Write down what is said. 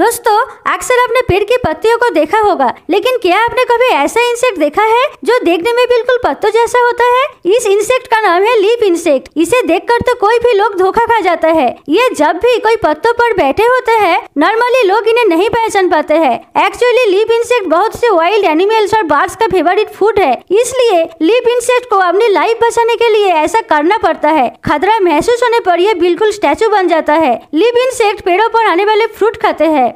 दोस्तों अक्सर आपने पेड़ की पत्तियों को देखा होगा लेकिन क्या आपने कभी ऐसा इंसेक्ट देखा है जो देखने में बिल्कुल पत्तों जैसा होता है इस इंसेक्ट का नाम है लीप इंसेक्ट इसे देखकर तो कोई भी लोग धोखा खा जाता है ये जब भी कोई पत्तों पर बैठे होते हैं नॉर्मली लोग इन्हें नहीं पहचान पाते हैं एक्चुअली लीप इंसेक्ट बहुत से वाइल्ड एनिमल्स और बार्ड्स का फेवरेट फूड है इसलिए लीप इंसेक्ट को अपनी लाइफ बचाने के लिए ऐसा करना पड़ता है खतरा महसूस होने पर यह बिल्कुल स्टैचू बन जाता है लीप इंसेक्ट पेड़ों पर आने वाले फ्रूट खाते हैं